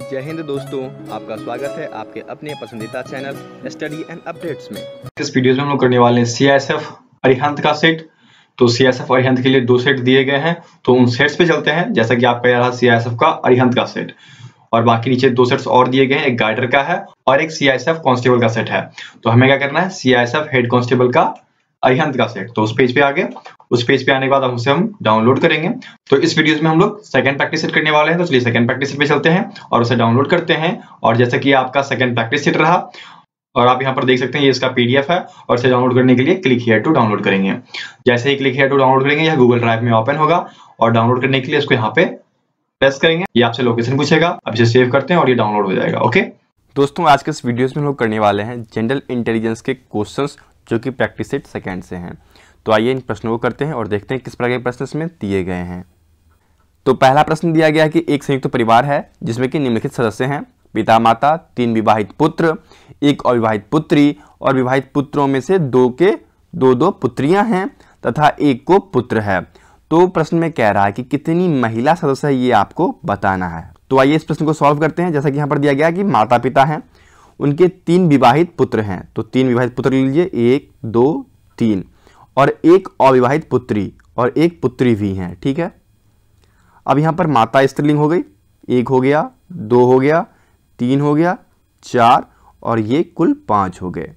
जय हिंद दोस्तों आपका स्वागत है आपके अपने पसंदीदा चैनल स्टडी एंड अपडेट्स में इस वीडियो में हम लोग करने वाले हैं सी एस एफ अरिहंत का सेट तो सी एस एफ अरिहंत के लिए दो सेट दिए गए हैं तो उन सेट्स पे चलते हैं जैसा कि आपका रहा सी एस एफ का अरिहंत का सेट और बाकी नीचे दो सेट्स और दिए गए हैं एक गाइडर का है और एक सी एस एफ कांस्टेबल का सेट है तो हमें क्या करना है C S F head constable का अयंत का सेट तो उस पेज पे आ गया उस पेज पे आने के बाद हम उसे हम डाउनलोड करेंगे तो इस वीडियो में हम लोग सेकंड प्रैक्टिस सेट करने वाले हैं तो चलिए सेकंड प्रैक्टिस सेट पे चलते हैं और उसे डाउनलोड करते हैं और जैसा कि आपका सेकंड प्रैक्टिस सेट रहा और आप यहाँ पर देख सकते हैं ये इसका पीडीएफ है और इसे डाउनलोड करने के लिए क्लिक हेयर टू डाउनलोड करेंगे जैसे ही क्लिक हेयर टू डाउनलोड करेंगे यह गूगल ड्राइव में ओपन होगा और डाउनलोड करने के लिए इसको यहाँ पे प्रेस करेंगे ये आपसे लोकेशन पूछेगा अब इसे सेव करते हैं और ये डाउनलोड हो जाएगा ओके दोस्तों आज के इस वीडियोस में हम लोग करने वाले हैं जनरल इंटेलिजेंस के क्वेश्चंस जो कि प्रैक्टिस सेट सेकेंड से हैं तो आइए इन प्रश्नों को करते हैं और देखते हैं किस प्रकार के प्रश्न इसमें दिए गए हैं तो पहला प्रश्न दिया गया है कि एक संयुक्त परिवार है जिसमें कि निम्नलिखित सदस्य हैं पिता माता तीन विवाहित पुत्र एक अविवाहित पुत्री और विवाहित पुत्रों में से दो के दो दो पुत्रियां हैं तथा एक को पुत्र है तो प्रश्न में कह रहा है कि कितनी महिला सदस्य है ये आपको बताना है तो आइए इस प्रश्न को सॉल्व करते हैं जैसा कि यहाँ पर दिया गया कि माता पिता हैं उनके तीन विवाहित पुत्र हैं तो तीन विवाहित पुत्र लीजिए एक दो तीन और एक अविवाहित पुत्री और एक पुत्री भी हैं ठीक है अब यहाँ पर माता स्त्रीलिंग हो गई एक हो गया दो हो गया तीन हो गया चार और ये कुल पांच हो गए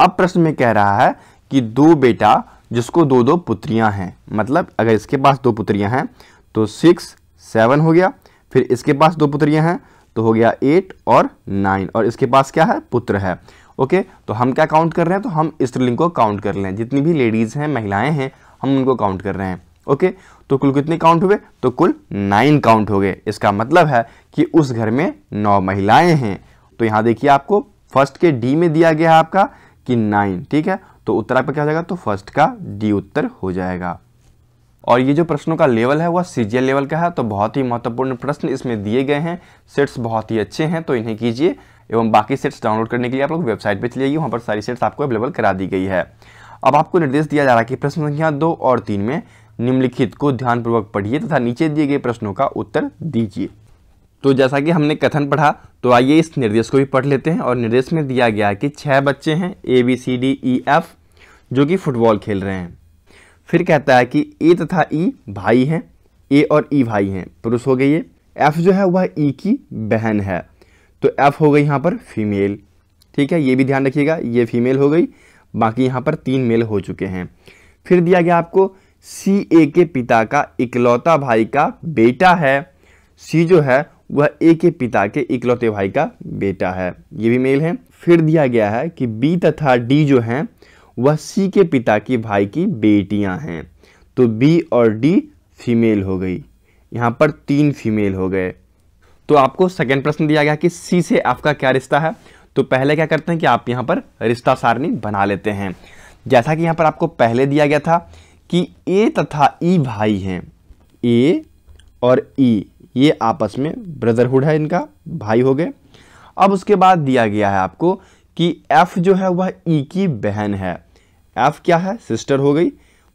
अब प्रश्न में कह रहा है कि दो बेटा जिसको दो दो पुत्रियां हैं मतलब अगर इसके पास दो पुत्रियां हैं तो सिक्स सेवन हो गया फिर इसके पास दो पुत्रियां हैं तो हो गया एट और नाइन और इसके पास क्या है पुत्र है ओके तो हम क्या काउंट कर रहे हैं तो हम स्त्रीलिंग को काउंट कर लें जितनी भी लेडीज़ हैं महिलाएं हैं हम उनको काउंट कर रहे हैं ओके तो कुल कितने काउंट हुए तो कुल नाइन काउंट हो गए इसका मतलब है कि उस घर में नौ महिलाएं हैं तो यहाँ देखिए आपको फर्स्ट के डी में दिया गया है आपका कि नाइन ठीक है तो उत्तर आपका क्या हो जाएगा तो फर्स्ट का डी उत्तर हो जाएगा और ये जो प्रश्नों का लेवल है वह सी लेवल का है तो बहुत ही महत्वपूर्ण प्रश्न इसमें दिए गए हैं सेट्स बहुत ही अच्छे हैं तो इन्हें कीजिए एवं बाकी सेट्स डाउनलोड करने के लिए आप लोग वेबसाइट पर चले जाइए वहाँ पर सारी सेट्स आपको अवेलेबल करा दी गई है अब आपको निर्देश दिया जा रहा है कि प्रश्न संख्या दो और तीन में निम्नलिखित को ध्यानपूर्वक पढ़िए तथा नीचे दिए गए प्रश्नों का उत्तर दीजिए तो जैसा कि हमने कथन पढ़ा तो आइए इस निर्देश को भी पढ़ लेते हैं और निर्देश में दिया गया है कि छः बच्चे हैं A B C D E F जो कि फुटबॉल खेल रहे हैं फिर कहता है कि ए तथा ई भाई हैं ए और ई भाई हैं पुरुष हो गई ये एफ जो है वह ई की बहन है तो एफ हो गई यहाँ पर फीमेल ठीक है ये भी ध्यान रखिएगा ये फीमेल हो गई बाकी यहाँ पर तीन मेल हो चुके हैं फिर दिया गया आपको सी ए के पिता का इकलौता भाई का बेटा है सी जो है वह ए के पिता के इकलौते भाई का बेटा है ये भी मेल है फिर दिया गया है कि बी तथा डी जो हैं वह सी के पिता की भाई की बेटियां हैं तो बी और डी फीमेल हो गई यहाँ पर तीन फीमेल हो गए तो आपको सेकेंड प्रश्न दिया गया कि सी से आपका क्या रिश्ता है तो पहले क्या करते हैं कि आप यहाँ पर रिश्ता सारणी बना लेते हैं जैसा कि यहाँ पर आपको पहले दिया गया था कि ए तथा ई भाई हैं ए और ई ये आपस में ब्रदरहुड है इनका भाई हो गए अब उसके बाद दिया गया है आपको कि एफ जो है वह ई की बहन है एफ क्या है सिस्टर हो गई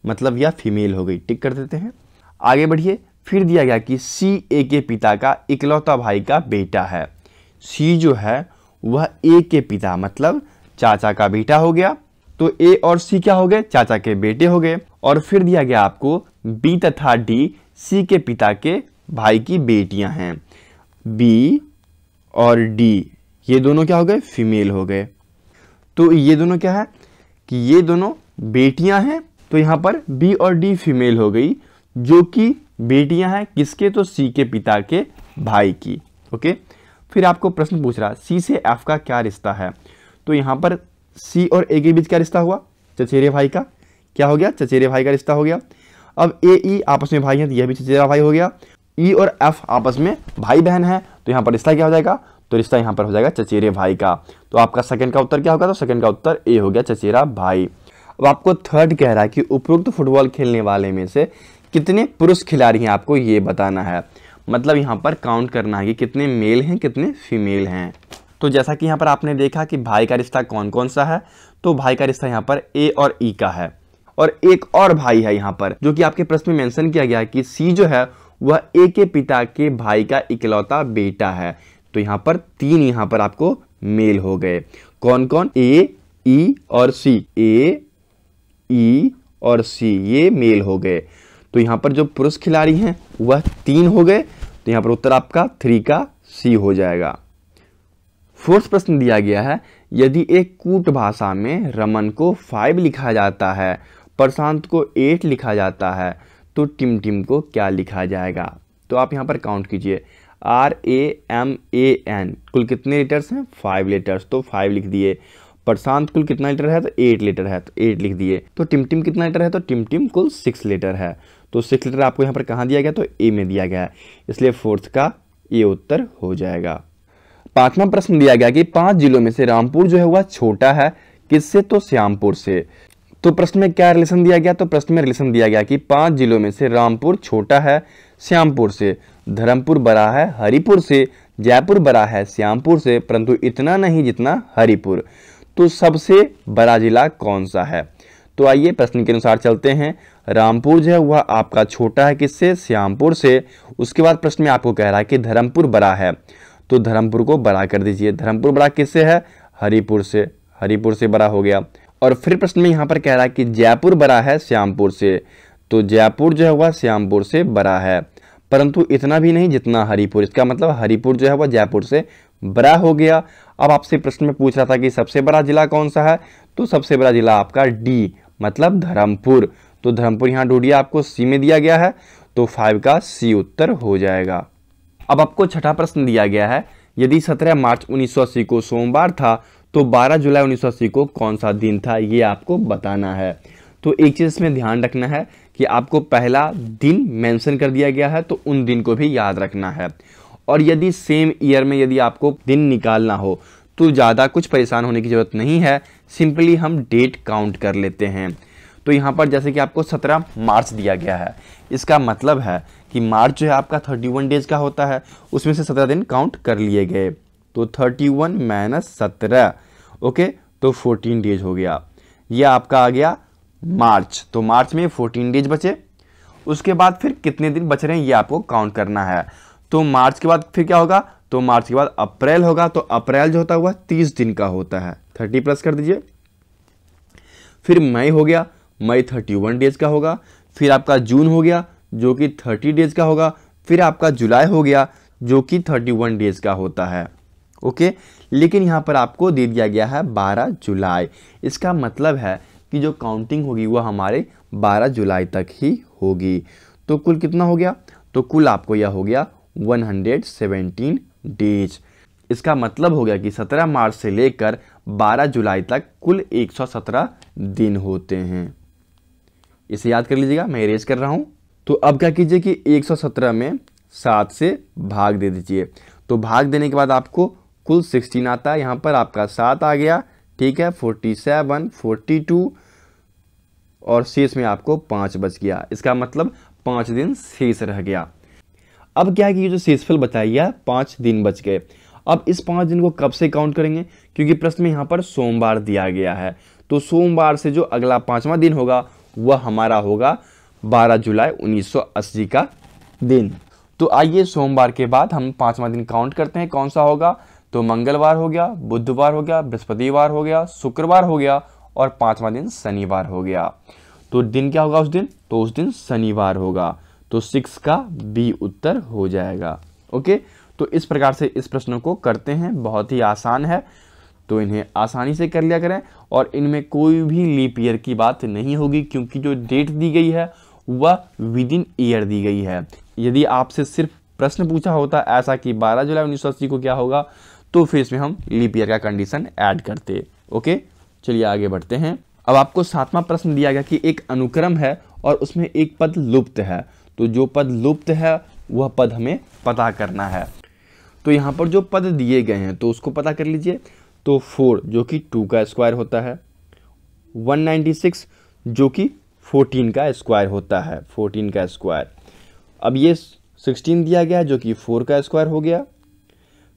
मतलब यह फीमेल हो गई टिक कर देते हैं आगे बढ़िए फिर दिया गया कि सी ए के पिता का इकलौता भाई का बेटा है सी जो है वह ए के पिता मतलब चाचा का बेटा हो गया तो ए और सी क्या हो गए चाचा के बेटे हो गए और फिर दिया गया आपको बी तथा डी सी के पिता के भाई की बेटियां हैं बी और डी ये दोनों क्या हो गए फीमेल हो गए तो ये दोनों क्या है कि ये दोनों बेटियां हैं तो यहाँ पर बी और डी फीमेल हो गई जो कि बेटियां हैं किसके तो सी के पिता के भाई की ओके फिर आपको प्रश्न पूछ रहा सी से एफ का क्या रिश्ता है तो यहाँ पर सी और ए के बीच क्या रिश्ता हुआ चचेरे भाई का क्या हो गया चचेरे भाई का रिश्ता हो गया अब ए ई आपस में भाई हैं तो यह भी चचेरा भाई हो गया ई e और एफ आपस में भाई बहन है तो यहाँ पर रिश्ता क्या हो जाएगा तो रिश्ता यहाँ पर हो जाएगा चचेरे भाई का तो आपका सेकंड का उत्तर क्या होगा तो सेकंड का उत्तर ए हो गया चचेरा भाई अब आपको थर्ड कह रहा है कि उपरोक्त फुटबॉल खेलने वाले में से कितने पुरुष खिलाड़ी हैं आपको ये बताना है मतलब यहाँ पर काउंट करना है कि कितने मेल हैं कितने फीमेल हैं तो जैसा कि यहाँ पर आपने देखा कि भाई का रिश्ता कौन कौन सा है तो भाई का रिश्ता यहाँ पर ए और ई e का है और एक और भाई है यहाँ पर जो कि आपके प्रश्न में मेंशन किया गया है कि सी जो है वह ए के पिता के भाई का इकलौता बेटा है तो यहां पर तीन यहां पर आपको मेल हो गए कौन कौन ए ई और सी ए ई और सी ये मेल हो गए तो यहां पर जो पुरुष खिलाड़ी हैं वह तीन हो गए तो यहां पर उत्तर आपका थ्री का सी हो जाएगा फोर्थ प्रश्न दिया गया है यदि एक कूट भाषा में रमन को फाइव लिखा जाता है प्रशांत को एट लिखा जाता है तो टिम टिम को क्या लिखा जाएगा तो आप यहां पर काउंट कीजिए R A M A N कुल कितने लीटर्स हैं फाइव लीटर्स तो फाइव लिख दिए प्रशांत कुल कितना लीटर है तो एट लीटर है तो एट लिख दिए तो टिमटिम कितना लीटर है तो टिमटिम कुल सिक्स लीटर है तो सिक्स लीटर आपको यहाँ पर कहाँ दिया गया तो ए में दिया गया है इसलिए फोर्थ का ये उत्तर हो जाएगा पांचवा प्रश्न दिया गया कि पांच जिलों में से रामपुर जो है वह छोटा है किससे तो श्यामपुर से तो प्रश्न में क्या रिलेशन दिया गया तो प्रश्न में रिलेशन दिया गया कि पांच जिलों में से रामपुर छोटा है श्यामपुर से धर्मपुर बड़ा है हरिपुर से जयपुर बड़ा है श्यामपुर से परंतु इतना नहीं जितना हरिपुर तो सबसे बड़ा जिला कौन सा है तो आइए प्रश्न के अनुसार चलते हैं रामपुर जो है वह आपका छोटा है किससे श्यामपुर से उसके बाद प्रश्न में आपको कह रहा है कि धर्मपुर बड़ा है तो धर्मपुर को बड़ा कर दीजिए धर्मपुर बड़ा किससे है हरिपुर से हरिपुर से बड़ा हो गया और फिर प्रश्न में यहाँ पर कह रहा है कि जयपुर बड़ा है श्यामपुर से तो जयपुर जो है वह श्यामपुर से बड़ा है परंतु इतना भी नहीं जितना हरिपुर इसका मतलब हरिपुर जो है वह जयपुर से बड़ा हो गया अब आपसे प्रश्न में पूछ रहा था कि सबसे बड़ा जिला कौन सा है तो सबसे बड़ा जिला आपका डी मतलब धर्मपुर तो धर्मपुर यहाँ ढूंढिए आपको सी में दिया गया है तो फाइव का सी उत्तर हो जाएगा अब आपको छठा प्रश्न दिया गया है यदि 17 मार्च 1980 को सोमवार था तो 12 जुलाई 1980 को कौन सा दिन था ये आपको बताना है तो एक चीज़ इसमें ध्यान रखना है कि आपको पहला दिन मेंशन कर दिया गया है तो उन दिन को भी याद रखना है और यदि सेम ईयर में यदि आपको दिन निकालना हो तो ज़्यादा कुछ परेशान होने की ज़रूरत नहीं है सिंपली हम डेट काउंट कर लेते हैं तो यहाँ पर जैसे कि आपको 17 मार्च दिया गया है इसका मतलब है कि मार्च जो है आपका 31 डेज का होता है उसमें से 17 दिन काउंट कर लिए गए तो 31 वन माइनस सत्रह ओके तो 14 डेज हो गया ये आपका आ गया मार्च तो मार्च में फोर्टीन डेज बचे उसके बाद फिर कितने दिन बच रहे हैं ये आपको काउंट करना है तो मार्च के बाद फिर क्या होगा तो मार्च के बाद अप्रैल होगा तो अप्रैल जो होता हुआ तीस दिन का होता है थर्टी प्लस कर दीजिए फिर मई हो गया मई थर्टी वन डेज का होगा फिर आपका जून हो गया जो कि थर्टी डेज का होगा फिर आपका जुलाई हो गया जो कि थर्टी वन डेज का होता है ओके लेकिन यहाँ पर आपको दे दिया गया है बारह जुलाई इसका मतलब है की जो काउंटिंग होगी वह हमारे 12 जुलाई तक ही होगी तो कुल कितना हो गया तो कुल आपको यह हो गया 117 डेज इसका मतलब हो गया कि 17 मार्च से लेकर 12 जुलाई तक कुल 117 दिन होते हैं इसे याद कर लीजिएगा मैं इरेज कर रहा हूँ तो अब क्या कीजिए कि 117 में सात से भाग दे दीजिए तो भाग देने के बाद आपको कुल 16 आता है यहाँ पर आपका सात आ गया ठीक है 47, 42, और शेष में आपको पाँच बच गया इसका मतलब पाँच दिन शेष रह गया अब क्या है कि ये जो शेषफल बताया गया पाँच दिन बच गए अब इस पाँच दिन को कब से काउंट करेंगे क्योंकि प्रश्न में यहाँ पर सोमवार दिया गया है तो सोमवार से जो अगला पाँचवा दिन होगा वह हमारा होगा 12 जुलाई उन्नीस का दिन तो आइए सोमवार के बाद हम पाँचवा दिन काउंट करते हैं कौन सा होगा तो मंगलवार हो गया बुधवार हो गया बृहस्पतिवार हो गया शुक्रवार हो गया और पाँचवा दिन शनिवार हो गया तो दिन क्या होगा उस दिन तो उस दिन शनिवार होगा तो सिक्स का बी उत्तर हो जाएगा ओके तो इस प्रकार से इस प्रश्नों को करते हैं बहुत ही आसान है तो इन्हें आसानी से कर लिया करें और इनमें कोई भी लीप ईयर की बात नहीं होगी क्योंकि जो डेट दी गई है वह विद इन ईयर दी गई है यदि आपसे सिर्फ प्रश्न पूछा होता ऐसा कि 12 जुलाई उन्नीस को क्या होगा तो फिर इसमें हम लीप ईयर का कंडीशन ऐड करते ओके चलिए आगे बढ़ते हैं अब आपको सातवां प्रश्न दिया गया कि एक अनुक्रम है और उसमें एक पद लुप्त है तो जो पद लुप्त है वह पद हमें पता करना है तो यहाँ पर जो पद दिए गए हैं तो उसको पता कर लीजिए तो फोर जो कि टू का स्क्वायर होता है वन सिक्स जो कि फोर्टीन का स्क्वायर होता है फोर्टीन का स्क्वायर अब ये सिक्सटीन दिया गया जो कि फोर का स्क्वायर हो गया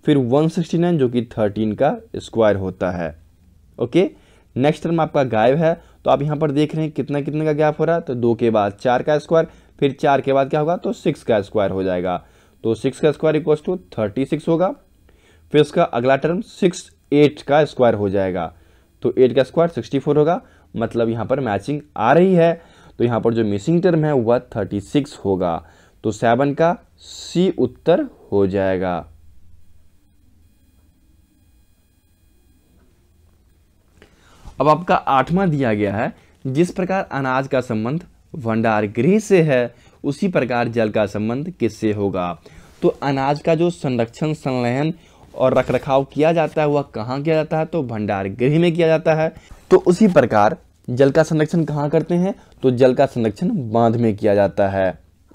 फिर वन सिक्सटी नाइन जो कि थर्टीन का स्क्वायर होता है ओके okay? नेक्स्ट टर्म आपका गायब है तो आप यहाँ पर देख रहे हैं कितना कितने का गैप हो रहा है तो दो के बाद चार का स्क्वायर फिर चार के बाद क्या होगा तो सिक्स का स्क्वायर हो जाएगा तो सिक्स का square equal to thirty six होगा फिर उसका अगला टर्म सिक्स एट का स्क्वायर हो जाएगा तो एट का स्क्वायर सिक्सटी फोर होगा मतलब यहाँ पर मैचिंग आ रही है तो यहाँ पर जो मिसिंग टर्म है वह थर्टी सिक्स होगा तो सेवन का सी उत्तर हो जाएगा अब आपका आठवां दिया गया है जिस प्रकार अनाज का संबंध भंडार गृह से है उसी प्रकार जल का संबंध किससे होगा तो अनाज का जो संरक्षण संलयन और रख रखाव किया जाता है वह कहाँ किया जाता है तो भंडार गृह में किया जाता है तो उसी प्रकार जल का संरक्षण कहाँ करते हैं तो जल का संरक्षण बांध में किया जाता है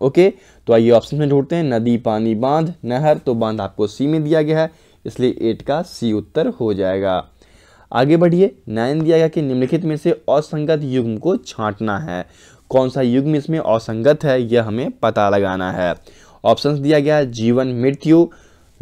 ओके तो आइए ऑप्शन में ढूंढते हैं नदी पानी बांध नहर तो बांध आपको सी में दिया गया है इसलिए एट का सी उत्तर हो जाएगा आगे बढ़िए नाइन दिया गया कि निम्नलिखित में से असंगत युग्म को छांटना है कौन सा युग्म इसमें असंगत है यह हमें पता लगाना है ऑप्शंस दिया गया जीवन मृत्यु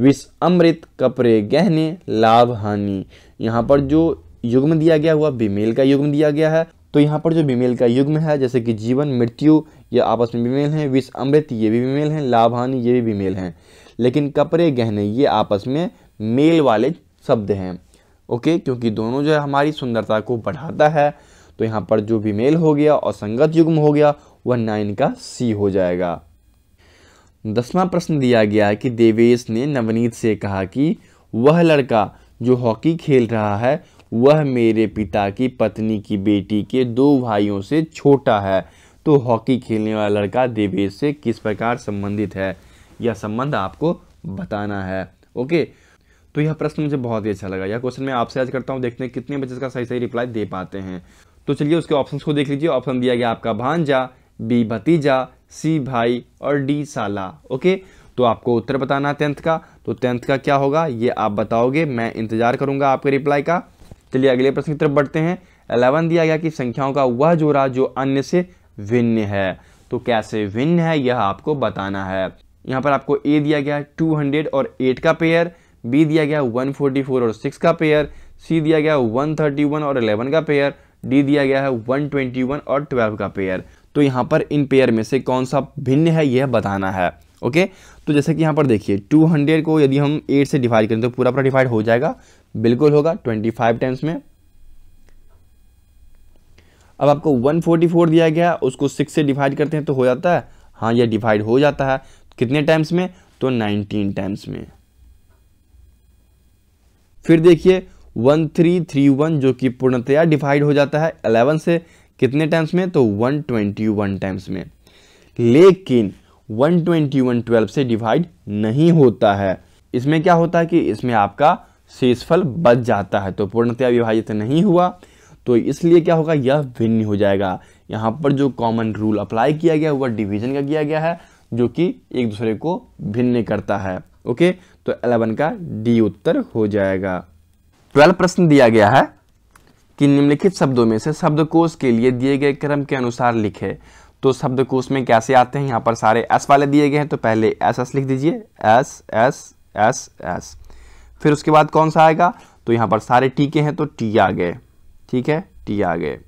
विष अमृत कपड़े गहने लाभ हानि यहाँ पर जो युग्म दिया गया हुआ बीमेल का युग्म दिया गया है तो यहाँ पर जो बीमेल का युग्म है जैसे कि जीवन मृत्यु ये आपस में बीमेल हैं विष अमृत ये भी बीमेल हैं लाभ हानि ये भी बीमेल हैं लेकिन कपड़े गहने ये आपस में मेल वाले शब्द हैं ओके क्योंकि दोनों जो है हमारी सुंदरता को बढ़ाता है तो यहाँ पर जो भी मेल हो गया और संगत युग्म हो गया वह नाइन का सी हो जाएगा दसवां प्रश्न दिया गया है कि देवेश ने नवनीत से कहा कि वह लड़का जो हॉकी खेल रहा है वह मेरे पिता की पत्नी की बेटी के दो भाइयों से छोटा है तो हॉकी खेलने वाला लड़का देवेश से किस प्रकार संबंधित है यह संबंध आपको बताना है ओके तो यह प्रश्न मुझे बहुत ही अच्छा लगा यह क्वेश्चन मैं आपसे आज करता हूँ देखते हैं कितने बच्चे इसका सही सही रिप्लाई दे पाते हैं तो चलिए उसके ऑप्शन को देख लीजिए ऑप्शन दिया गया आपका भांजा बी भतीजा सी भाई और डी साला ओके तो आपको उत्तर बताना टेंथ का तो टेंथ का क्या होगा ये आप बताओगे मैं इंतजार करूंगा आपके रिप्लाई का चलिए अगले प्रश्न की तरफ बढ़ते हैं अलेवन दिया गया कि संख्याओं का वह जोड़ा जो अन्य से भिन्न है तो कैसे भिन्न है यह आपको बताना है यहाँ पर आपको ए दिया गया हंड्रेड और एट का पेयर बी दिया गया 144 और 6 का पेयर सी दिया गया 131 और 11 का पेयर डी दिया गया है 121 और 12 का पेयर तो यहाँ पर इन पेयर में से कौन सा भिन्न है यह बताना है ओके तो जैसे कि यहाँ पर देखिए 200 को यदि हम 8 से डिवाइड करें तो पूरा पूरा डिवाइड हो जाएगा बिल्कुल होगा 25 टाइम्स में अब आपको 144 दिया गया उसको 6 से डिवाइड करते हैं तो हो जाता है हाँ यह डिवाइड हो जाता है कितने टाइम्स में तो 19 टाइम्स में फिर देखिए वन थ्री थ्री वन जो कि पूर्णतया डिवाइड हो जाता है अलेवन से कितने टाइम्स में तो वन ट्वेंटी वन टाइम्स में लेकिन वन ट्वेंटी वन ट्वेल्व से डिवाइड नहीं होता है इसमें क्या होता है कि इसमें आपका शेषफल बच जाता है तो पूर्णतया विभाजित नहीं हुआ तो इसलिए क्या होगा यह भिन्न हो जाएगा यहाँ पर जो कॉमन रूल अप्लाई किया गया वह डिवीजन का किया गया है जो कि एक दूसरे को भिन्न करता है ओके तो एलेवन का डी उत्तर हो जाएगा ट्वेल्व प्रश्न दिया गया है कि निम्नलिखित शब्दों में से शब्दकोश के लिए दिए गए क्रम के अनुसार लिखे तो शब्दकोश में कैसे आते हैं यहाँ पर सारे एस वाले दिए गए हैं तो पहले एस एस लिख दीजिए एस एस एस एस फिर उसके बाद कौन सा आएगा तो यहाँ पर सारे टी के हैं तो टी आ गए ठीक है टी आ गए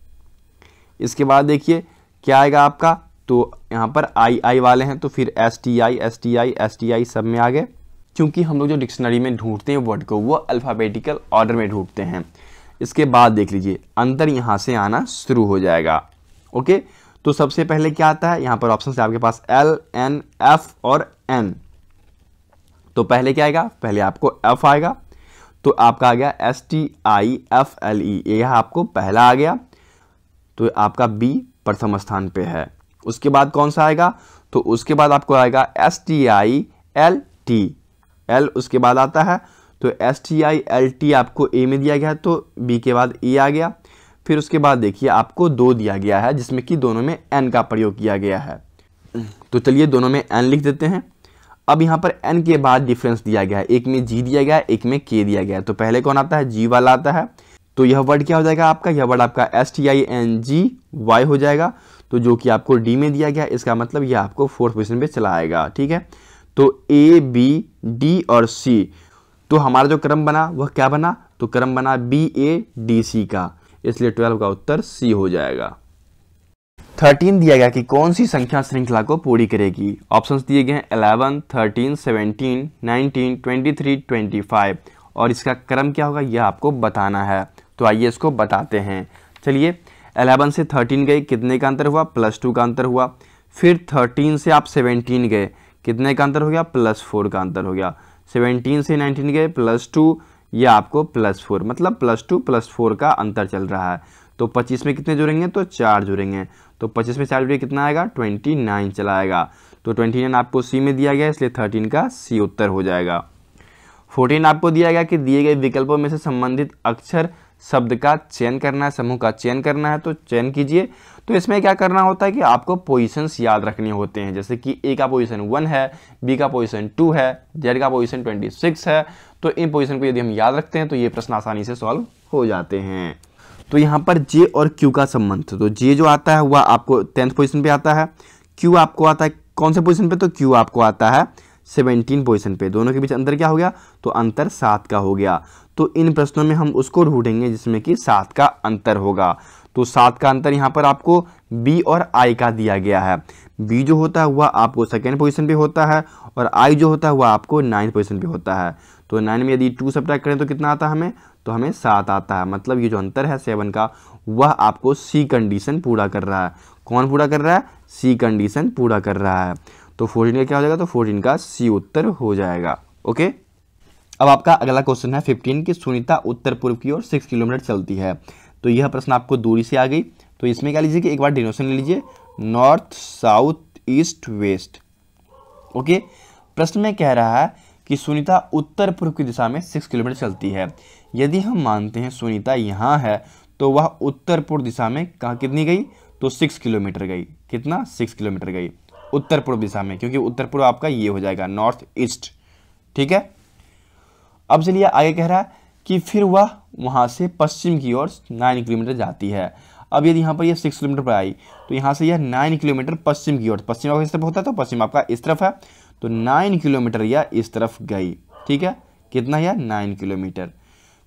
इसके बाद देखिए क्या आएगा आपका तो यहाँ पर आई आई वाले हैं तो फिर S T I S T I S T I सब में आ गए क्योंकि हम लोग जो डिक्शनरी में ढूंढते हैं वर्ड को वो अल्फ़ाबेटिकल ऑर्डर में ढूंढते हैं इसके बाद देख लीजिए अंतर यहाँ से आना शुरू हो जाएगा ओके तो सबसे पहले क्या आता है यहाँ पर ऑप्शन है आपके पास एल एन एफ और एन तो पहले क्या आएगा पहले आपको एफ आएगा तो आपका आ गया S T I F L E यह आपको पहला आ गया तो आपका बी प्रथम स्थान पे है उसके बाद कौन सा आएगा तो उसके बाद आपको आएगा S T I L T L उसके बाद आता है तो S T I L T आपको ए में दिया गया तो बी के बाद ए e आ गया फिर उसके बाद देखिए आपको दो दिया गया है जिसमें कि दोनों में एन का प्रयोग किया गया है तो चलिए दोनों में एन लिख देते हैं अब यहाँ पर एन के बाद डिफरेंस दिया गया है एक में जी दिया गया एक में के दिया गया तो पहले कौन आता है जी वाला आता है तो यह वर्ड क्या हो जाएगा आपका यह वर्ड आपका S T I N G Y हो जाएगा तो जो कि आपको डी में दिया गया इसका मतलब यह आपको फोर्थ पोजिशन पर चला आएगा ठीक है तो ए बी डी और सी तो हमारा जो क्रम बना वह क्या बना तो क्रम बना बी ए डी सी का इसलिए ट्वेल्व का उत्तर सी हो जाएगा थर्टीन दिया गया कि कौन सी संख्या श्रृंखला को पूरी करेगी ऑप्शंस दिए गए हैं eleven thirteen seventeen nineteen twenty three twenty five और इसका क्रम क्या होगा यह आपको बताना है तो आइए इसको बताते हैं चलिए अलेवन से थर्टीन गए कितने का अंतर हुआ प्लस टू का अंतर हुआ फिर थर्टीन से आप सेवनटीन गए कितने का अंतर हो गया प्लस फोर का अंतर हो गया सेवनटीन से नाइनटीन गए प्लस टू या आपको प्लस फोर मतलब प्लस टू प्लस फोर का अंतर चल रहा है तो पच्चीस में कितने जुड़ेंगे तो चार जुड़ेंगे तो पच्चीस में चार जुड़े कितना आएगा ट्वेंटी नाइन चला आएगा तो ट्वेंटी नाइन आपको सी में दिया गया इसलिए थर्टीन का सी उत्तर हो जाएगा फोर्टीन आपको दिया गया कि दिए गए विकल्पों में से संबंधित अक्षर शब्द का चयन करना है समूह का चयन करना है तो चयन कीजिए तो इसमें क्या करना होता है कि आपको पोजिशंस याद रखने होते हैं जैसे कि ए का पोजिशन वन है बी का पोजिशन टू है जेड का पोजिशन ट्वेंटी सिक्स है तो इन पोजिशन को यदि हम याद रखते हैं तो ये प्रश्न आसानी से सॉल्व हो जाते हैं तो यहाँ पर जे और क्यू का संबंध तो जे जो आता है वह आपको टेंथ पोजिशन पर आता है क्यू आपको आता है कौन से पोजिशन पर तो क्यू आपको आता है सेवनटीन पोजिशन पे दोनों के बीच अंतर क्या हो गया तो अंतर सात का हो गया तो इन प्रश्नों में हम उसको ढूंढेंगे जिसमें कि सात का अंतर होगा तो सात का अंतर यहाँ पर आपको बी और आई का दिया गया है बी जो होता है वह आपको सेकेंड पोजिशन पर होता है और आई जो होता है वह आपको नाइन्थ पोजिशन पर होता है तो नाइन में यदि टू सब करें तो कितना आता है हमें तो हमें सात आता है मतलब ये जो अंतर है सेवन का वह आपको सी कंडीशन पूरा कर रहा है कौन पूरा कर रहा है सी कंडीशन पूरा कर रहा है तो फोर्टीन का क्या हो जाएगा तो फोर्टीन का सी उत्तर हो जाएगा ओके अब आपका अगला क्वेश्चन है फिफ्टीन की सुनीता उत्तर पूर्व की ओर सिक्स किलोमीटर चलती है तो यह प्रश्न आपको दूरी से आ गई तो इसमें क्या लीजिए कि एक बार डिनोशन ले लीजिए north south east west okay प्रश्न में कह रहा है कि सुनीता उत्तर पूर्व की दिशा में सिक्स किलोमीटर चलती है यदि हम मानते हैं सुनीता यहाँ है तो वह उत्तर पूर्व दिशा में कहाँ कितनी गई तो सिक्स किलोमीटर गई कितना सिक्स किलोमीटर गई उत्तर पूर्व दिशा में क्योंकि उत्तर पूर्व आपका ये हो जाएगा नॉर्थ ईस्ट ठीक है अब चलिए आगे कह रहा है कि फिर वह वहाँ से पश्चिम की ओर नाइन किलोमीटर जाती है अब यदि यहाँ पर यह सिक्स किलोमीटर पर आई तो यहाँ से यह नाइन किलोमीटर पश्चिम की ओर तो पश्चिम आपका इस तरफ होता है तो पश्चिम आपका इस तरफ है तो नाइन किलोमीटर यह इस तरफ गई ठीक है कितना यह नाइन किलोमीटर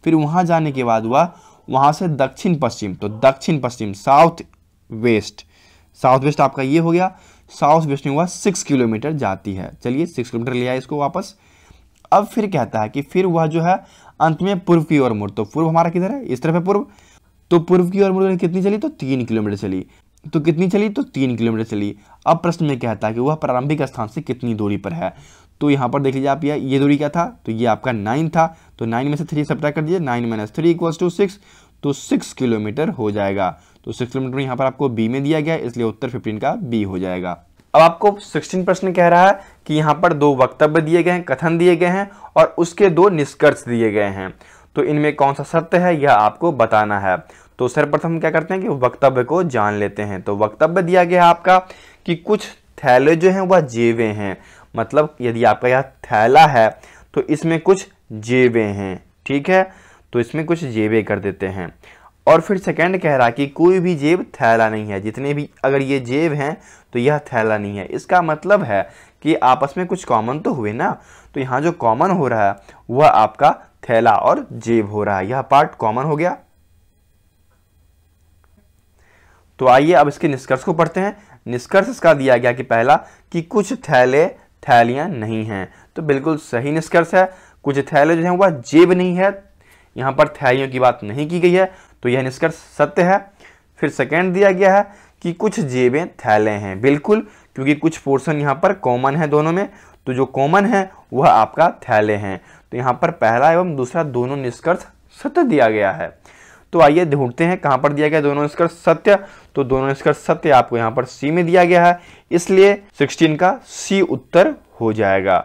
फिर वहाँ जाने के बाद वह वहाँ से दक्षिण पश्चिम तो दक्षिण पश्चिम साउथ वेस्ट साउथ वेस्ट आपका ये हो गया साउथ वेस्ट में वह सिक्स किलोमीटर जाती है चलिए सिक्स किलोमीटर ले आए इसको वापस अब फिर कहता है कि फिर वह जो है अंत में पूर्व की ओर मुड़ तो पूर्व हमारा किधर है इस तरफ है पूर्व तो पूर्व की ओर मुड़ कितनी चली तो तीन किलोमीटर चली तो कितनी चली तो तीन किलोमीटर चली अब प्रश्न में कहता है कि वह प्रारंभिक स्थान से कितनी दूरी पर है तो यहाँ पर देख लीजिए आप ये ये दूरी क्या था तो ये आपका नाइन था तो नाइन में से थ्री सप्ट्रैक कर दीजिए nine minus three equals to six तो सिक्स किलोमीटर हो जाएगा तो सिक्स किलोमीटर यहाँ पर आपको बी में दिया गया इसलिए उत्तर फिफ्टीन का बी हो जाएगा अब आपको 16 प्रश्न कह रहा है कि यहाँ पर दो वक्तव्य दिए गए हैं कथन दिए गए हैं और उसके दो निष्कर्ष दिए गए हैं तो इनमें कौन सा सत्य है यह आपको बताना है तो सर्वप्रथम क्या करते हैं कि वक्तव्य को जान लेते हैं तो वक्तव्य दिया गया आपका कि कुछ थैले जो हैं वह जेवे हैं मतलब यदि आपका यह थैला है तो इसमें कुछ जेबे हैं ठीक है तो इसमें कुछ जेबे कर देते हैं और फिर सेकंड कह रहा कि कोई भी जेब थैला नहीं है जितने भी अगर ये जेब हैं तो यह थैला नहीं है इसका मतलब है कि आपस में कुछ कॉमन तो हुए ना तो यहाँ जो कॉमन हो रहा है वह आपका थैला और जेब हो रहा है यह पार्ट कॉमन हो गया तो आइए अब इसके निष्कर्ष को पढ़ते हैं निष्कर्ष इसका दिया गया कि पहला कि कुछ थैले थैलियाँ नहीं हैं तो बिल्कुल सही निष्कर्ष है कुछ थैले जो हैं वह जेब नहीं है यहाँ पर थैलियों की बात नहीं की गई है तो यह निष्कर्ष सत्य है फिर सेकेंड दिया गया है कि कुछ जेबें थैले हैं बिल्कुल क्योंकि कुछ पोर्शन यहाँ पर कॉमन है दोनों में तो जो कॉमन है वह आपका थैले हैं तो यहाँ पर पहला एवं दूसरा दोनों निष्कर्ष सत्य दिया गया है तो आइए ढूंढते हैं कहाँ पर दिया गया दोनों निष्कर्ष सत्य तो दोनों निष्कर्ष सत्य आपको यहाँ पर सी में दिया गया है इसलिए 16 का सी उत्तर हो जाएगा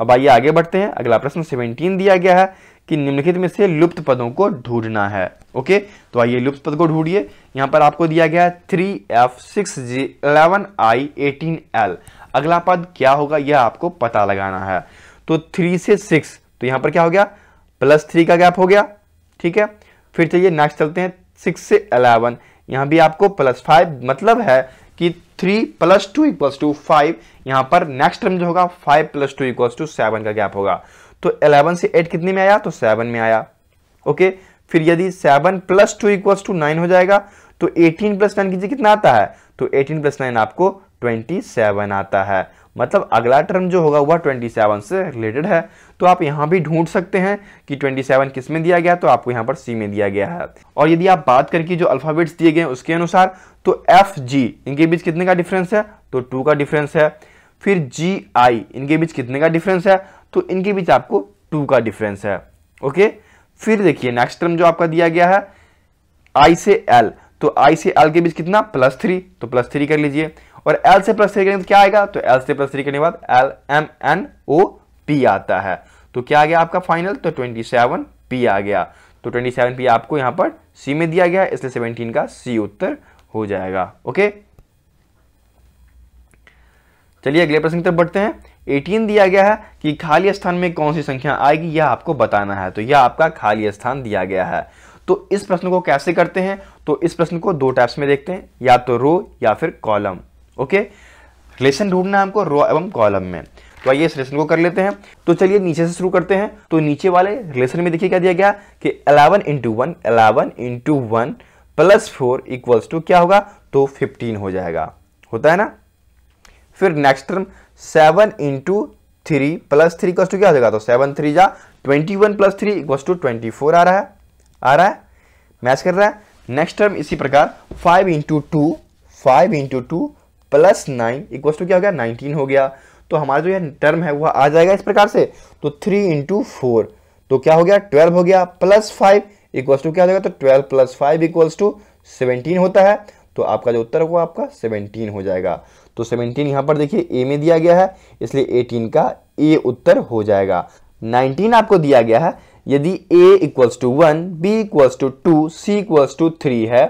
अब आइए आगे बढ़ते हैं अगला प्रश्न 17 दिया गया है कि निम्नलिखित में से लुप्त पदों को ढूंढना है ओके तो आइए लुप्त पद को ढूंढिए यहां पर आपको दिया गया है three F six G eleven I eighteen L अगला पद क्या होगा यह आपको पता लगाना है तो थ्री से सिक्स तो यहां पर क्या हो गया प्लस थ्री का गैप हो गया ठीक है फिर चलिए नेक्स्ट चलते हैं सिक्स से अलेवन यहां भी आपको प्लस फाइव मतलब है कि three plus two equals to five यहां पर नेक्स्ट टर्म जो होगा five plus two equals to seven का गैप होगा तो 11 से 8 कितने में आया तो 7 में आया ओके फिर यदि 7 plus two equals to nine हो जाएगा तो 18 प्लस नाइन कीजिए कितना आता है तो 18 प्लस नाइन आपको 27 आता है मतलब अगला टर्म जो होगा वह 27 से रिलेटेड है तो आप यहाँ भी ढूंढ सकते हैं कि 27 किस में दिया गया तो आपको यहाँ पर सी में दिया गया है और यदि आप बात करके जो अल्फ़ाबेट्स दिए गए उसके अनुसार तो एफ जी इनके बीच कितने का डिफरेंस है तो टू का डिफरेंस है फिर जी आई इनके बीच कितने का डिफरेंस है तो इनके बीच आपको टू का डिफरेंस है ओके फिर देखिए नेक्स्ट टर्म जो आपका दिया गया है आई से एल तो आई से एल के बीच कितना प्लस थ्री तो प्लस थ्री कर लीजिए और एल से प्लस थ्री करने क्या आएगा तो एल से प्लस थ्री करने के बाद L M N O P आता है तो क्या आ गया आपका फाइनल तो ट्वेंटी सेवन पी आ गया तो ट्वेंटी सेवन पी आपको यहां पर सी में दिया गया इसलिए सेवनटीन का सी उत्तर हो जाएगा ओके चलिए अगले प्रश्न की तरफ बढ़ते हैं एटीन दिया गया है कि खाली स्थान में कौन सी संख्या आएगी यह आपको बताना है तो यह आपका खाली स्थान दिया गया है तो इस प्रश्न को कैसे करते हैं तो इस प्रश्न को दो टाइप्स में देखते हैं या तो रो या फिर कॉलम ओके रिलेशन ढूंढना है हमको रो एवं कॉलम में तो आइए इस रिलेशन को कर लेते हैं तो चलिए नीचे से शुरू करते हैं तो नीचे वाले रिलेशन में देखिए क्या दिया गया कि 11 into one eleven into one plus four equals to क्या होगा तो 15 हो जाएगा होता है ना फिर next term seven into three plus three equals to क्या हो जाएगा तो सेवन थ्री जा twenty one plus three equals to twenty four आ रहा है आ रहा है मैच कर रहा है नेक्स्ट टर्म इसी प्रकार five into two five into two plus nine equals to क्या हो गया नाइनटीन हो गया तो हमारा जो यह टर्म है वह आ जाएगा इस प्रकार से तो थ्री इंटू फोर तो क्या हो गया ट्वेल्व हो गया प्लस फाइव इक्वल्स टू क्या हो जाएगा तो twelve plus five equals to seventeen होता है तो आपका जो उत्तर होगा आपका सेवनटीन हो जाएगा तो 17 यहां पर देखिए ए में दिया गया है इसलिए 18 का ए उत्तर हो जाएगा 19 आपको दिया गया है यदि A equals to one B equals to two C equals to three है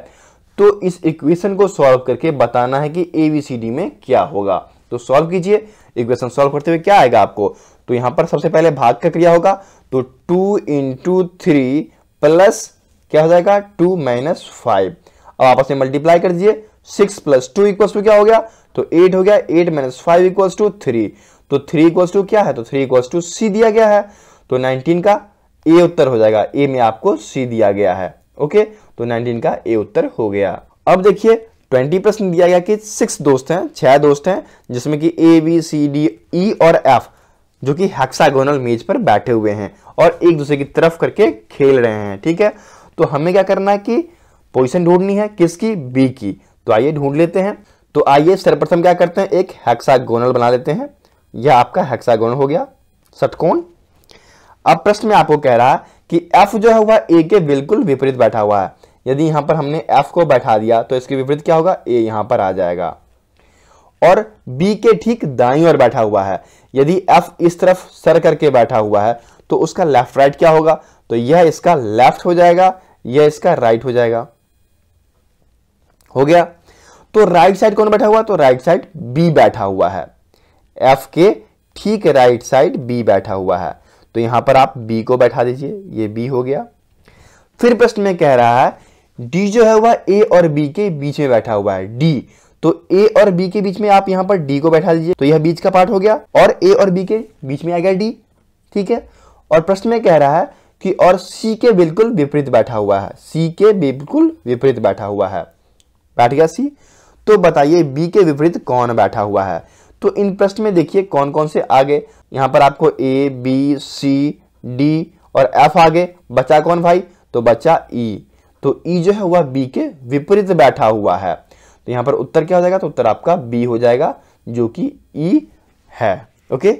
तो इस इक्वेशन को सॉल्व करके बताना है कि ए बी सी डी में क्या होगा तो सॉल्व कीजिए इक्वेशन सॉल्व करते हुए क्या आएगा आपको तो यहां पर सबसे पहले भाग का क्रिया होगा तो टू इंटू थ्री प्लस क्या हो जाएगा टू माइनस फाइव अब आपस में मल्टीप्लाई कर दीजिए six plus two equals to क्या हो गया तो एट हो गया eight minus five equals to three तो थ्री इक्वल्स टू क्या है तो थ्री इक्वल्स टू सी दिया गया है तो नाइनटीन का ए उत्तर हो जाएगा ए में आपको सी दिया गया है ओके तो नाइनटीन का ए उत्तर हो गया अब देखिए ट्वेंटी प्रश्न दिया गया कि सिक्स दोस्त हैं छह दोस्त हैं जिसमें कि ए बी सी डी ई और एफ जो कि हेक्सागोनल मेज पर बैठे हुए हैं और एक दूसरे की तरफ करके खेल रहे हैं ठीक है तो हमें क्या करना है कि पोजिशन ढूंढनी है किसकी बी की तो आइए ढूंढ लेते हैं तो आइए सर्वप्रथम क्या करते हैं एक हेक्सागोनल बना लेते हैं यह आपका हेक्सागोन हो गया सटकोन अब प्रश्न में आपको कह रहा है कि एफ जो है वह ए के बिल्कुल विपरीत बैठा हुआ है यदि यहां पर हमने एफ को बैठा दिया तो इसके विपरीत क्या होगा ए यहां पर आ जाएगा और बी के ठीक दाई ओर बैठा हुआ है यदि एफ इस तरफ सर करके बैठा हुआ है तो उसका लेफ्ट राइट क्या होगा तो यह इसका लेफ्ट हो जाएगा यह इसका राइट हो जाएगा हो गया तो राइट साइड कौन बैठा हुआ तो राइट साइड बी बैठा हुआ है एफ के ठीक राइट साइड बी बैठा हुआ है तो यहां पर आप बी को बैठा दीजिए ये बी हो गया फिर प्रश्न में कह रहा है डी जो है वह ए और बी के बीच में बैठा हुआ है डी तो ए और बी के बीच में आप यहां पर डी को बैठा दीजिए तो यह बीच का पार्ट हो गया और ए और बी के बीच में आ गया डी ठीक है और प्रश्न में कह रहा है कि और सी के बिल्कुल विपरीत बैठा हुआ है सी के बिल्कुल विपरीत बैठा हुआ है बैठ गया सी तो बताइए बी के विपरीत कौन बैठा हुआ है तो इन प्रश्न में देखिए कौन कौन से आगे यहां पर आपको ए बी सी डी और एफ आगे बचा कौन भाई तो बचा ई e। तो ई e जो है वह बी के विपरीत बैठा हुआ है तो यहां पर उत्तर क्या हो जाएगा तो उत्तर आपका बी हो जाएगा जो कि ई e है ओके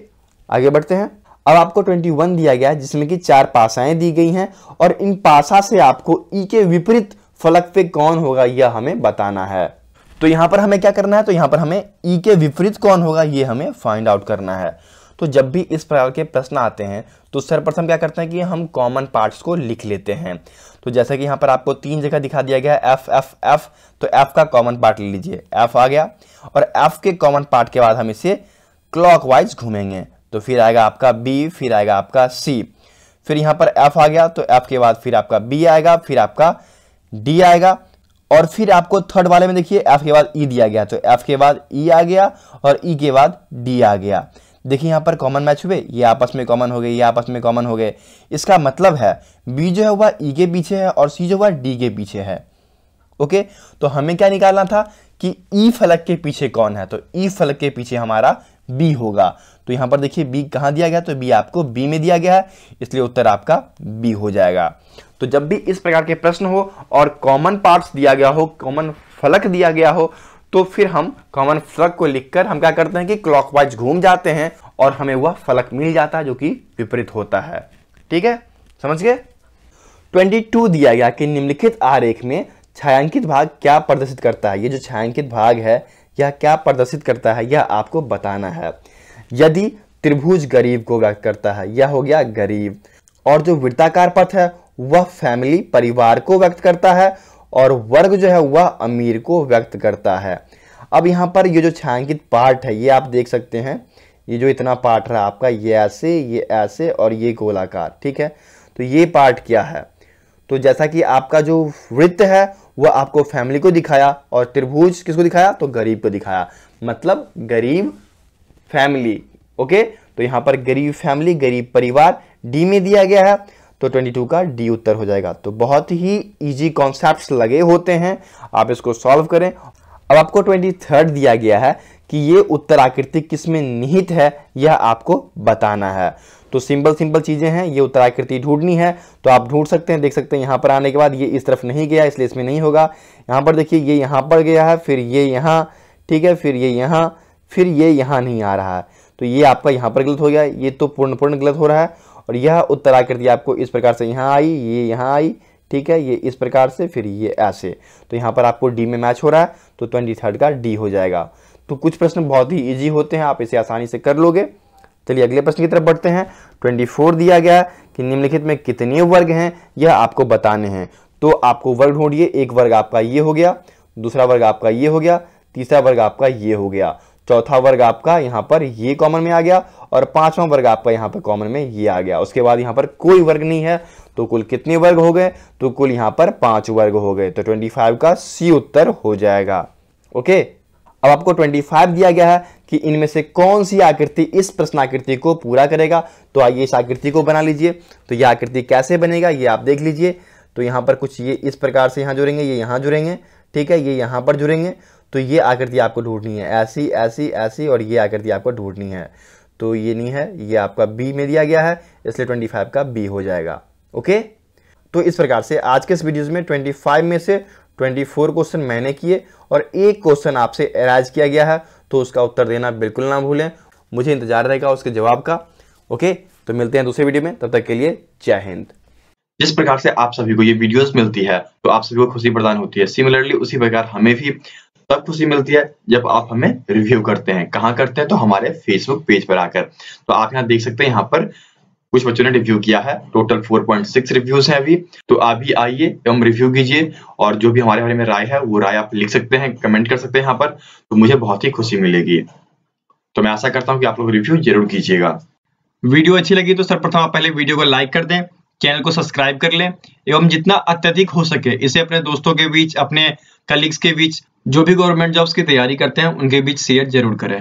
आगे बढ़ते हैं अब आपको 21 दिया गया है जिसमें कि चार पासाएं दी गई हैं और इन पासा से आपको ई के विपरीत फलक पे कौन होगा यह हमें बताना है तो यहाँ पर हमें क्या करना है तो यहाँ पर हमें ई e के विपरीत कौन होगा ये हमें फाइंड आउट करना है तो जब भी इस प्रकार के प्रश्न आते हैं तो सर्वप्रथम क्या करते हैं कि हम कॉमन पार्ट्स को लिख लेते हैं तो जैसा कि यहाँ पर आपको तीन जगह दिखा दिया गया एफ एफ एफ तो एफ का कॉमन पार्ट ले लीजिए एफ आ गया और एफ के कॉमन पार्ट के बाद हम इसे क्लॉकवाइज घूमेंगे तो फिर आएगा आपका बी फिर आएगा आपका सी फिर यहाँ पर एफ आ गया तो एफ के बाद फिर आपका बी आएगा फिर आपका डी आएगा और फिर आपको थर्ड वाले में देखिए एफ के बाद ई e दिया गया तो एफ के बाद ई e आ गया और ई e के बाद डी आ गया देखिए यहाँ पर कॉमन मैच हुए ये आपस में कॉमन हो गए ये आपस में कॉमन हो गए इसका मतलब है बी जो है वह ई के पीछे है और सी जो हुआ डी के पीछे है ओके तो हमें क्या निकालना था कि ई फलक के पीछे कौन है तो ई फलक के पीछे हमारा बी होगा तो यहाँ पर देखिए बी कहाँ दिया गया तो बी आपको बी में दिया गया है इसलिए उत्तर आपका बी हो जाएगा तो जब भी इस प्रकार के प्रश्न हो और कॉमन पार्ट्स दिया गया हो कॉमन फलक दिया गया हो तो फिर हम कॉमन फलक को लिखकर हम क्या करते हैं कि क्लॉकवाइज घूम जाते हैं और हमें वह फलक मिल जाता है जो कि विपरीत होता है ठीक है समझ गए 22 दिया गया कि निम्नलिखित आरेख में छायांकित भाग क्या प्रदर्शित करता है ये जो छायांकित भाग है यह क्या प्रदर्शित करता है यह आपको बताना है यदि त्रिभुज गरीब को व्यक्त करता है यह हो गया गरीब और जो वृत्ताकार पथ है वह फैमिली परिवार को व्यक्त करता है और वर्ग जो है वह अमीर को व्यक्त करता है अब यहाँ पर ये जो छायांकित पार्ट है ये आप देख सकते हैं ये जो इतना पार्ट रहा आपका ये ऐसे ये ऐसे और ये गोलाकार ठीक है तो ये पार्ट क्या है तो जैसा कि आपका जो वृत्त है वह आपको फैमिली को दिखाया और त्रिभुज किसको दिखाया तो गरीब को दिखाया मतलब गरीब फैमिली ओके तो यहाँ पर गरीब फैमिली गरीब परिवार डी में दिया गया है तो 22 का डी उत्तर हो जाएगा तो बहुत ही इजी कॉन्सेप्ट लगे होते हैं आप इसको सॉल्व करें अब आपको 23 दिया गया है कि ये उत्तर आकृति किस में निहित है यह आपको बताना है तो सिंपल सिंपल चीज़ें हैं ये उत्तर आकृति ढूंढनी है तो आप ढूंढ सकते हैं देख सकते हैं यहाँ पर आने के बाद ये इस तरफ नहीं गया इसलिए इसमें नहीं होगा यहाँ पर देखिए ये यहाँ पर गया है फिर ये यहाँ ठीक है फिर ये यहाँ फिर ये यहाँ नहीं आ रहा है तो ये आपका यहाँ पर गलत हो गया ये तो पूर्ण पूर्ण गलत हो रहा है और यह उत्तराकृति आपको इस प्रकार से यहाँ आई ये यहाँ आई ठीक है ये इस प्रकार से फिर ये ऐसे तो यहाँ पर आपको डी में मैच हो रहा है तो ट्वेंटी थर्ड का डी हो जाएगा तो कुछ प्रश्न बहुत ही ईजी होते हैं आप इसे आसानी से कर लोगे चलिए अगले प्रश्न की तरफ बढ़ते हैं ट्वेंटी फोर दिया गया कि निम्नलिखित में कितने वर्ग हैं यह आपको बताने हैं तो आपको वर्ग ढूंढिए एक वर्ग आपका ये हो गया दूसरा वर्ग आपका ये हो गया तीसरा वर्ग आपका ये हो गया चौथा वर्ग आपका यहाँ पर ये कॉमन में आ गया और पांचवा वर्ग आपका यहाँ पर कॉमन में ये आ गया उसके बाद यहाँ पर कोई वर्ग नहीं है तो कुल कितने वर्ग हो गए तो कुल यहाँ पर पांच वर्ग हो गए तो 25 का सी उत्तर हो जाएगा ओके अब आपको 25 दिया गया है कि इनमें से कौन सी आकृति इस प्रश्न आकृति को पूरा करेगा तो आइए इस आकृति को बना लीजिए तो यह आकृति कैसे बनेगा ये आप देख लीजिए तो यहाँ पर कुछ ये इस प्रकार से यहाँ जुड़ेंगे ये यहाँ जुड़ेंगे ठीक है ये यहाँ पर जुड़ेंगे तो ये आकृति आपको ढूंढनी है ऐसी ऐसी ऐसी और ये आकृति आपको ढूंढनी है तो ये नहीं है ये आपका बी में दिया गया है इसलिए ट्वेंटी फाइव का बी हो जाएगा ओके तो इस प्रकार से आज के इस वीडियोज़ में ट्वेंटी फाइव में से ट्वेंटी फोर क्वेश्चन मैंने किए और एक क्वेश्चन आपसे एराइज किया गया है तो उसका उत्तर देना बिल्कुल ना भूलें मुझे इंतजार रहेगा उसके जवाब का ओके तो मिलते हैं दूसरे वीडियो में तब तक के लिए जय हिंद जिस प्रकार से आप सभी को ये वीडियोस मिलती है तो आप सभी को खुशी प्रदान होती है सिमिलरली उसी प्रकार हमें भी तब खुशी मिलती है जब आप हमें रिव्यू करते हैं कहाँ करते हैं तो हमारे फेसबुक पेज पर आकर तो आप यहाँ देख सकते हैं यहाँ पर कुछ बच्चों ने रिव्यू किया है टोटल 4.6 रिव्यूज हैं अभी तो आप भी आइए एवं रिव्यू कीजिए और जो भी हमारे बारे में राय है वो राय आप लिख सकते हैं कमेंट कर सकते हैं यहाँ पर तो मुझे बहुत ही खुशी मिलेगी तो मैं आशा करता हूँ कि आप लोग रिव्यू जरूर कीजिएगा वीडियो अच्छी लगी तो सर्वप्रथम आप पहले वीडियो को लाइक कर दें चैनल को सब्सक्राइब कर लें एवं जितना अत्यधिक हो सके इसे अपने दोस्तों के बीच अपने कलीग्स के बीच जो भी गवर्नमेंट जॉब्स की तैयारी करते हैं उनके बीच शेयर जरूर करें